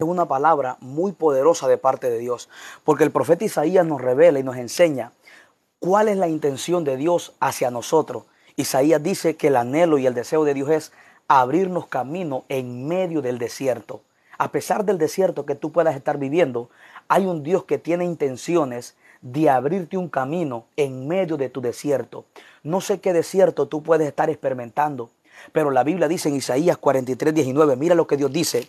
Es una palabra muy poderosa de parte de Dios, porque el profeta Isaías nos revela y nos enseña cuál es la intención de Dios hacia nosotros. Isaías dice que el anhelo y el deseo de Dios es abrirnos camino en medio del desierto. A pesar del desierto que tú puedas estar viviendo, hay un Dios que tiene intenciones de abrirte un camino en medio de tu desierto. No sé qué desierto tú puedes estar experimentando, pero la Biblia dice en Isaías 43, 19, mira lo que Dios dice,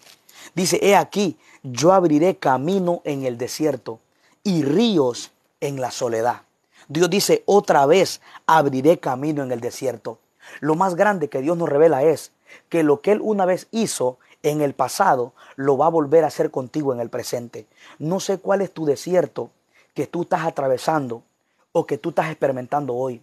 Dice, he aquí, yo abriré camino en el desierto y ríos en la soledad. Dios dice, otra vez abriré camino en el desierto. Lo más grande que Dios nos revela es que lo que Él una vez hizo en el pasado, lo va a volver a hacer contigo en el presente. No sé cuál es tu desierto que tú estás atravesando o que tú estás experimentando hoy,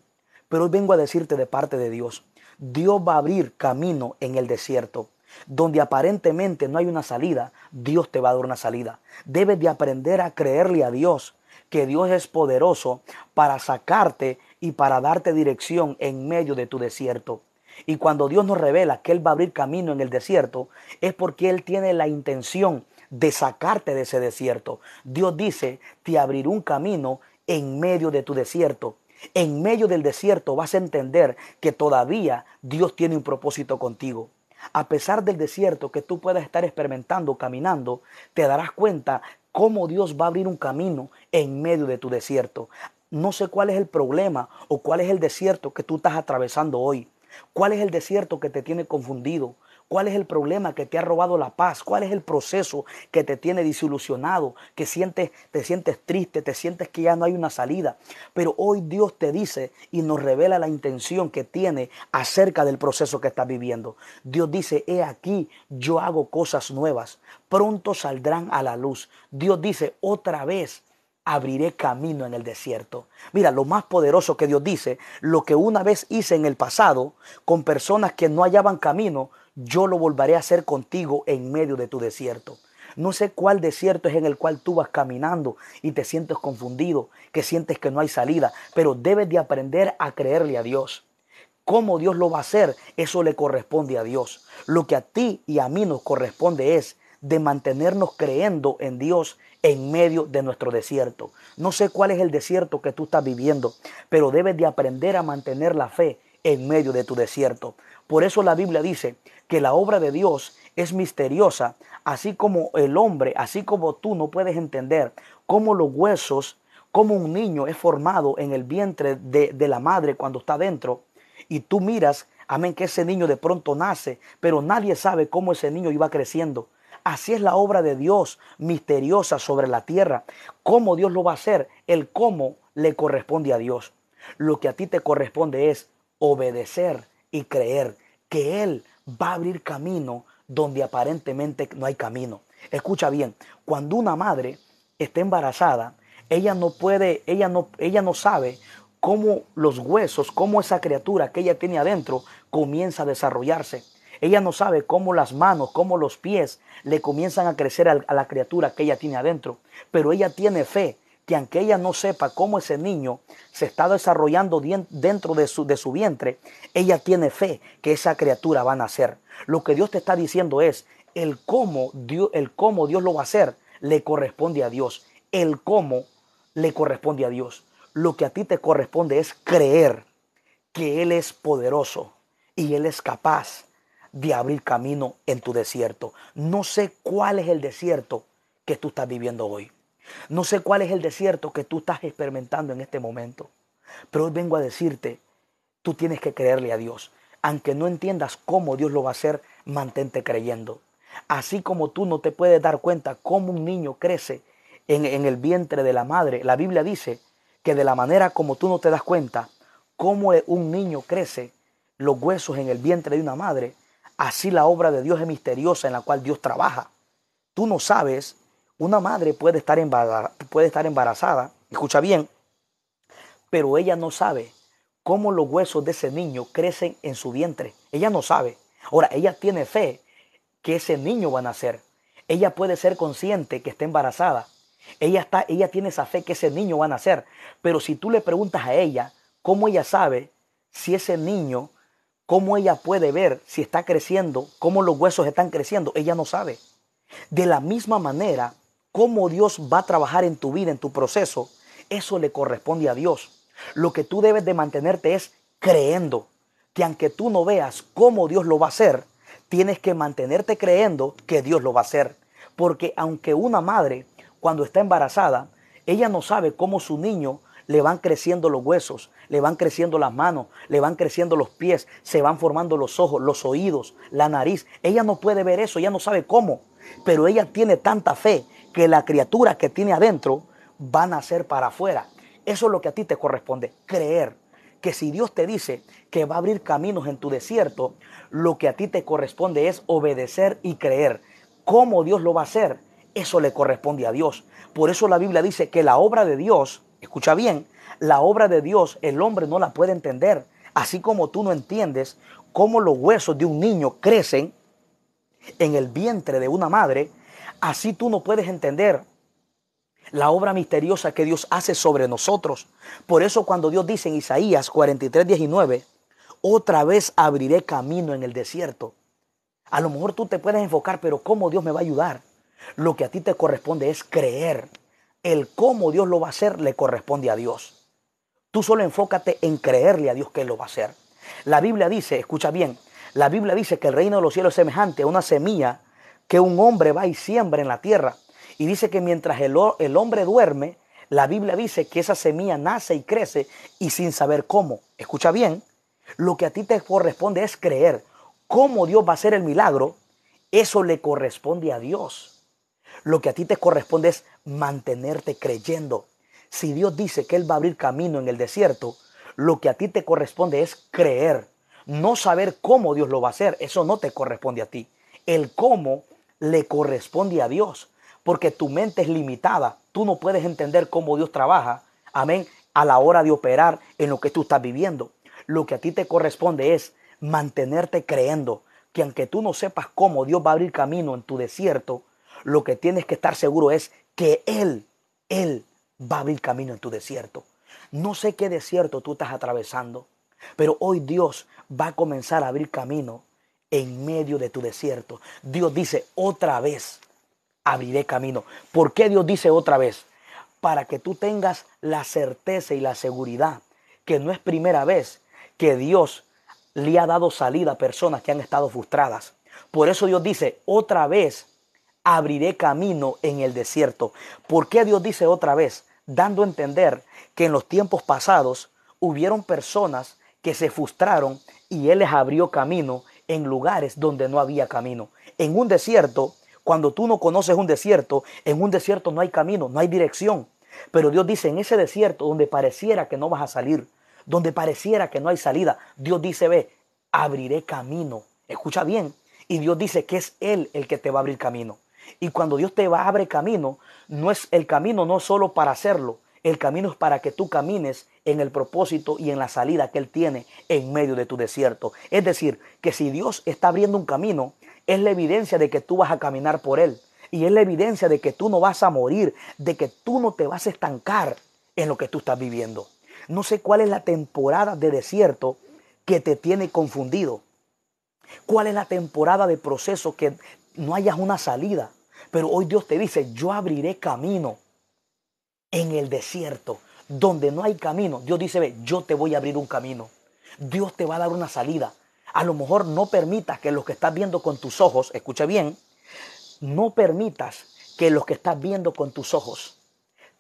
pero hoy vengo a decirte de parte de Dios, Dios va a abrir camino en el desierto donde aparentemente no hay una salida, Dios te va a dar una salida. Debes de aprender a creerle a Dios, que Dios es poderoso para sacarte y para darte dirección en medio de tu desierto. Y cuando Dios nos revela que Él va a abrir camino en el desierto, es porque Él tiene la intención de sacarte de ese desierto. Dios dice, te abriré un camino en medio de tu desierto. En medio del desierto vas a entender que todavía Dios tiene un propósito contigo a pesar del desierto que tú puedas estar experimentando caminando, te darás cuenta cómo Dios va a abrir un camino en medio de tu desierto. No sé cuál es el problema o cuál es el desierto que tú estás atravesando hoy. ¿Cuál es el desierto que te tiene confundido? ¿Cuál es el problema que te ha robado la paz? ¿Cuál es el proceso que te tiene desilusionado? Que sientes, te sientes triste, te sientes que ya no hay una salida. Pero hoy Dios te dice y nos revela la intención que tiene acerca del proceso que estás viviendo. Dios dice, he aquí, yo hago cosas nuevas. Pronto saldrán a la luz. Dios dice, otra vez abriré camino en el desierto. Mira, lo más poderoso que Dios dice, lo que una vez hice en el pasado con personas que no hallaban camino, yo lo volveré a hacer contigo en medio de tu desierto. No sé cuál desierto es en el cual tú vas caminando y te sientes confundido, que sientes que no hay salida, pero debes de aprender a creerle a Dios. Cómo Dios lo va a hacer, eso le corresponde a Dios. Lo que a ti y a mí nos corresponde es de mantenernos creyendo en Dios en medio de nuestro desierto. No sé cuál es el desierto que tú estás viviendo, pero debes de aprender a mantener la fe en medio de tu desierto. Por eso la Biblia dice que la obra de Dios es misteriosa, así como el hombre, así como tú no puedes entender cómo los huesos, cómo un niño es formado en el vientre de, de la madre cuando está dentro, y tú miras, amén, que ese niño de pronto nace, pero nadie sabe cómo ese niño iba creciendo. Así es la obra de Dios misteriosa sobre la tierra. ¿Cómo Dios lo va a hacer? El cómo le corresponde a Dios. Lo que a ti te corresponde es obedecer y creer que Él va a abrir camino donde aparentemente no hay camino. Escucha bien, cuando una madre está embarazada, ella no puede, ella no, ella no sabe cómo los huesos, cómo esa criatura que ella tiene adentro comienza a desarrollarse. Ella no sabe cómo las manos, cómo los pies le comienzan a crecer a la criatura que ella tiene adentro. Pero ella tiene fe que aunque ella no sepa cómo ese niño se está desarrollando dentro de su, de su vientre, ella tiene fe que esa criatura va a nacer. Lo que Dios te está diciendo es el el cómo Dios lo va a hacer le corresponde a Dios. El cómo le corresponde a Dios. Lo que a ti te corresponde es creer que Él es poderoso y Él es capaz de abrir camino en tu desierto. No sé cuál es el desierto que tú estás viviendo hoy. No sé cuál es el desierto que tú estás experimentando en este momento, pero hoy vengo a decirte, tú tienes que creerle a Dios. Aunque no entiendas cómo Dios lo va a hacer, mantente creyendo. Así como tú no te puedes dar cuenta cómo un niño crece en, en, el vientre de la madre, la Biblia dice que de la manera como tú no te das cuenta cómo un niño crece los huesos en el vientre de una madre, así la obra de Dios es misteriosa en la cual Dios trabaja. Tú no sabes una madre puede estar, embarazada, puede estar embarazada, escucha bien, pero ella no sabe cómo los huesos de ese niño crecen en su vientre. Ella no sabe. Ahora, ella tiene fe que ese niño va a nacer. Ella puede ser consciente que está embarazada. Ella, está, ella tiene esa fe que ese niño va a nacer. Pero si tú le preguntas a ella cómo ella sabe si ese niño, cómo ella puede ver si está creciendo, cómo los huesos están creciendo, ella no sabe. De la misma manera, cómo Dios va a trabajar en tu vida, en tu proceso, eso le corresponde a Dios. Lo que tú debes de mantenerte es creyendo que aunque tú no veas cómo Dios lo va a hacer, tienes que mantenerte creyendo que Dios lo va a hacer. Porque aunque una madre, cuando está embarazada, ella no sabe cómo su niño le van creciendo los huesos, le van creciendo las manos, le van creciendo los pies, se van formando los ojos, los oídos, la nariz. Ella no puede ver eso, ella no sabe cómo, pero ella tiene tanta fe que la criatura que tiene adentro van a nacer para afuera. Eso es lo que a ti te corresponde, creer que si Dios te dice que va a abrir caminos en tu desierto, lo que a ti te corresponde es obedecer y creer. ¿Cómo Dios lo va a hacer? Eso le corresponde a Dios. Por eso la Biblia dice que la obra de Dios, escucha bien, la obra de Dios el hombre no la puede entender. Así como tú no entiendes cómo los huesos de un niño crecen en el vientre de una madre, Así tú no puedes entender la obra misteriosa que Dios hace sobre nosotros. Por eso cuando Dios dice en Isaías 43, 19, otra vez abriré camino en el desierto. A lo mejor tú te puedes enfocar, pero ¿cómo Dios me va a ayudar? Lo que a ti te corresponde es creer. El cómo Dios lo va a hacer le corresponde a Dios. Tú solo enfócate en creerle a Dios que lo va a hacer. La Biblia dice, escucha bien, la Biblia dice que el reino de los cielos es semejante a una semilla que un hombre va y siembra en la tierra. Y dice que mientras el, el hombre duerme, la Biblia dice que esa semilla nace y crece y sin saber cómo. Escucha bien, lo que a ti te corresponde es creer cómo Dios va a hacer el milagro. Eso le corresponde a Dios. Lo que a ti te corresponde es mantenerte creyendo. Si Dios dice que Él va a abrir camino en el desierto, lo que a ti te corresponde es creer. No saber cómo Dios lo va a hacer, eso no te corresponde a ti. El cómo le corresponde a Dios, porque tu mente es limitada, tú no puedes entender cómo Dios trabaja, amén, a la hora de operar en lo que tú estás viviendo. Lo que a ti te corresponde es mantenerte creyendo que aunque tú no sepas cómo Dios va a abrir camino en tu desierto, lo que tienes que estar seguro es que Él, Él va a abrir camino en tu desierto. No sé qué desierto tú estás atravesando, pero hoy Dios va a comenzar a abrir camino en medio de tu desierto. Dios dice otra vez, abriré camino. ¿Por qué Dios dice otra vez? Para que tú tengas la certeza y la seguridad que no es primera vez que Dios le ha dado salida a personas que han estado frustradas. Por eso Dios dice otra vez, abriré camino en el desierto. ¿Por qué Dios dice otra vez? Dando a entender que en los tiempos pasados hubieron personas que se frustraron y Él les abrió camino en lugares donde no había camino. En un desierto, cuando tú no conoces un desierto, en un desierto no hay camino, no hay dirección. Pero Dios dice, en ese desierto donde pareciera que no vas a salir, donde pareciera que no hay salida, Dios dice, ve, abriré camino. Escucha bien. Y Dios dice que es Él el que te va a abrir camino. Y cuando Dios te va a abrir camino, no es el camino no solo para hacerlo, el camino es para que tú camines en el propósito y en la salida que Él tiene en medio de tu desierto. Es decir, que si Dios está abriendo un camino, es la evidencia de que tú vas a caminar por Él. Y es la evidencia de que tú no vas a morir, de que tú no te vas a estancar en lo que tú estás viviendo. No sé cuál es la temporada de desierto que te tiene confundido. ¿Cuál es la temporada de proceso que no hayas una salida? Pero hoy Dios te dice, yo abriré camino en el desierto, donde no hay camino, Dios dice, yo te voy a abrir un camino. Dios te va a dar una salida. A lo mejor no permitas que los que estás viendo con tus ojos, escucha bien, no permitas que los que estás viendo con tus ojos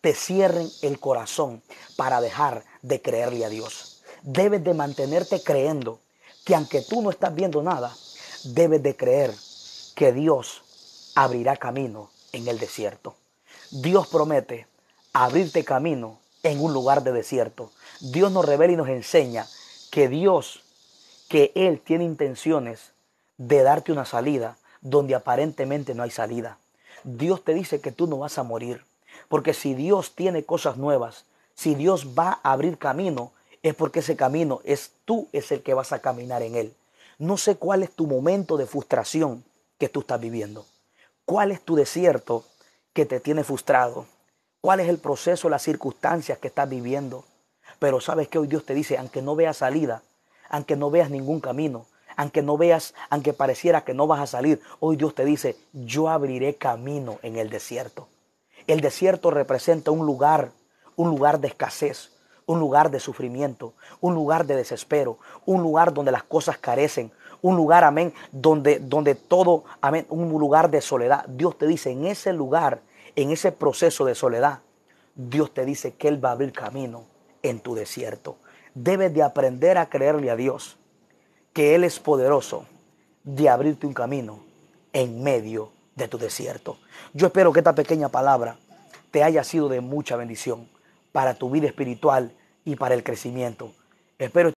te cierren el corazón para dejar de creerle a Dios. Debes de mantenerte creyendo que aunque tú no estás viendo nada, debes de creer que Dios abrirá camino en el desierto. Dios promete abrirte camino en un lugar de desierto. Dios nos revela y nos enseña que Dios, que Él tiene intenciones de darte una salida donde aparentemente no hay salida. Dios te dice que tú no vas a morir, porque si Dios tiene cosas nuevas, si Dios va a abrir camino, es porque ese camino es tú, es el que vas a caminar en Él. No sé cuál es tu momento de frustración que tú estás viviendo, cuál es tu desierto que te tiene frustrado cuál es el proceso, las circunstancias que estás viviendo. Pero sabes que hoy Dios te dice, aunque no veas salida, aunque no veas ningún camino, aunque no veas, aunque pareciera que no vas a salir, hoy Dios te dice, yo abriré camino en el desierto. El desierto representa un lugar, un lugar de escasez, un lugar de sufrimiento, un lugar de desespero, un lugar donde las cosas carecen, un lugar, amén, donde, donde todo, amén, un lugar de soledad. Dios te dice, en ese lugar en ese proceso de soledad, Dios te dice que Él va a abrir camino en tu desierto. Debes de aprender a creerle a Dios que Él es poderoso de abrirte un camino en medio de tu desierto. Yo espero que esta pequeña palabra te haya sido de mucha bendición para tu vida espiritual y para el crecimiento. Espero